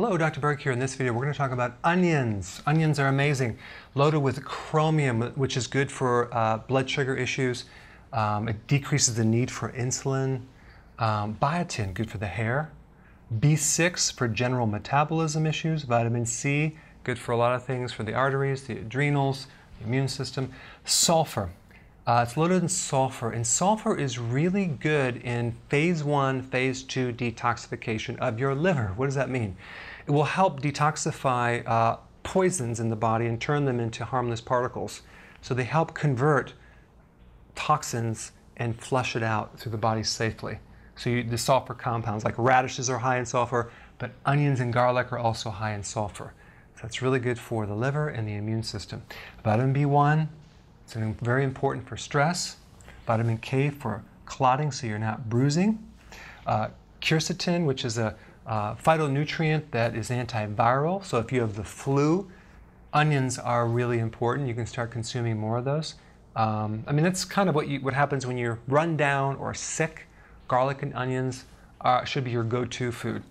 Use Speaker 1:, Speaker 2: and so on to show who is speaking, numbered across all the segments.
Speaker 1: Hello, Dr. Berg here. In this video, we're going to talk about onions. Onions are amazing, loaded with chromium, which is good for uh, blood sugar issues. Um, it decreases the need for insulin. Um, biotin, good for the hair. B6 for general metabolism issues. Vitamin C, good for a lot of things, for the arteries, the adrenals, the immune system. Sulfur, uh, it's loaded in sulfur, and sulfur is really good in phase one, phase two detoxification of your liver. What does that mean? It will help detoxify uh, poisons in the body and turn them into harmless particles. So they help convert toxins and flush it out through the body safely. So you, the sulfur compounds, like radishes are high in sulfur, but onions and garlic are also high in sulfur. So that's really good for the liver and the immune system. Vitamin B1, it's very important for stress, vitamin K for clotting so you're not bruising, uh, quercetin, which is a uh, phytonutrient that is antiviral. So if you have the flu, onions are really important. You can start consuming more of those. Um, I mean, that's kind of what you, what happens when you're run down or sick. Garlic and onions uh, should be your go-to food.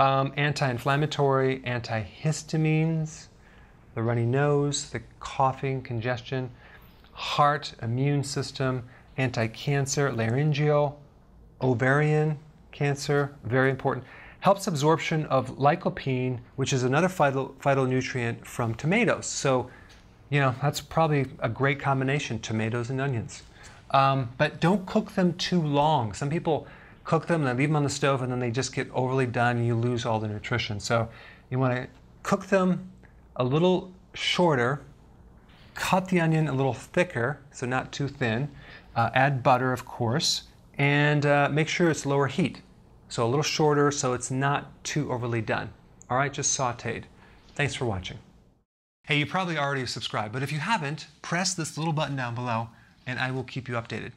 Speaker 1: Um, anti-inflammatory, antihistamines, the runny nose, the coughing, congestion heart, immune system, anti cancer, laryngeal, ovarian cancer, very important. Helps absorption of lycopene, which is another phyto- phytonutrient from tomatoes. So, you know, that's probably a great combination tomatoes and onions. Um, but don't cook them too long. Some people cook them, and they leave them on the stove, and then they just get overly done, and you lose all the nutrition. So, you want to cook them a little shorter cut the onion a little thicker, so not too thin. Uh, add butter, of course, and uh, make sure it's lower heat. So a little shorter, so it's not too overly done. All right, just sauteed. Thanks for watching. Hey, you probably already subscribed, but if you haven't, press this little button down below and I will keep you updated.